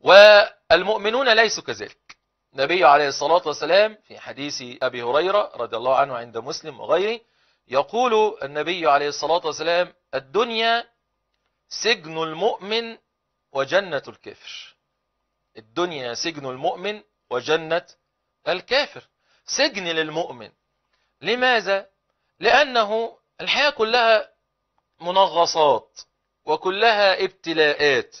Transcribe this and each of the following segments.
والمؤمنون ليسوا كذلك النبي عليه الصلاة والسلام في حديث أبي هريرة رضي الله عنه عند مسلم وغيره يقول النبي عليه الصلاة والسلام الدنيا سجن المؤمن وجنة الكافر الدنيا سجن المؤمن وجنة الكافر سجن للمؤمن لماذا؟ لأنه الحياة كلها منغصات وكلها ابتلاءات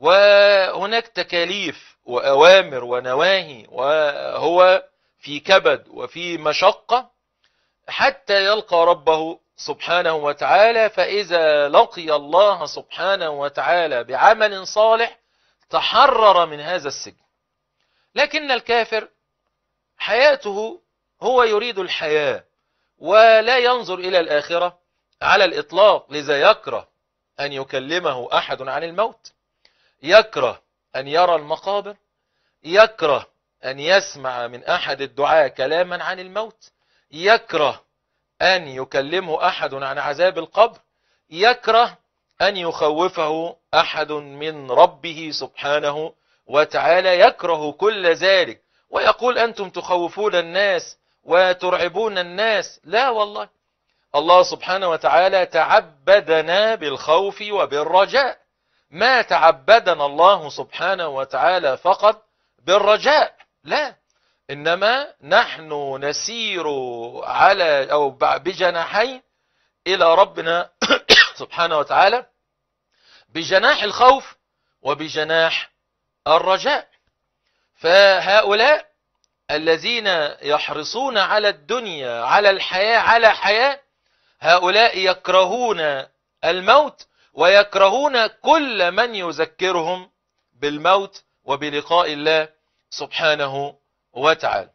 وهناك تكاليف وأوامر ونواهي وهو في كبد وفي مشقة حتى يلقى ربه سبحانه وتعالى فإذا لقي الله سبحانه وتعالى بعمل صالح تحرر من هذا السجن لكن الكافر حياته هو يريد الحياة ولا ينظر إلى الآخرة على الإطلاق لذا يكره أن يكلمه أحد عن الموت يكره أن يرى المقابر يكره أن يسمع من أحد الدعاء كلاما عن الموت يكره أن يكلمه أحد عن عذاب القبر يكره أن يخوفه أحد من ربه سبحانه وتعالى يكره كل ذلك ويقول أنتم تخوفون الناس وترعبون الناس لا والله الله سبحانه وتعالى تعبدنا بالخوف وبالرجاء ما تعبدنا الله سبحانه وتعالى فقط بالرجاء لا إنما نحن نسير على أو بجناحين إلى ربنا سبحانه وتعالى بجناح الخوف وبجناح الرجاء فهؤلاء الذين يحرصون على الدنيا على الحياة على حياة هؤلاء يكرهون الموت ويكرهون كل من يذكرهم بالموت وبلقاء الله سبحانه وتعالى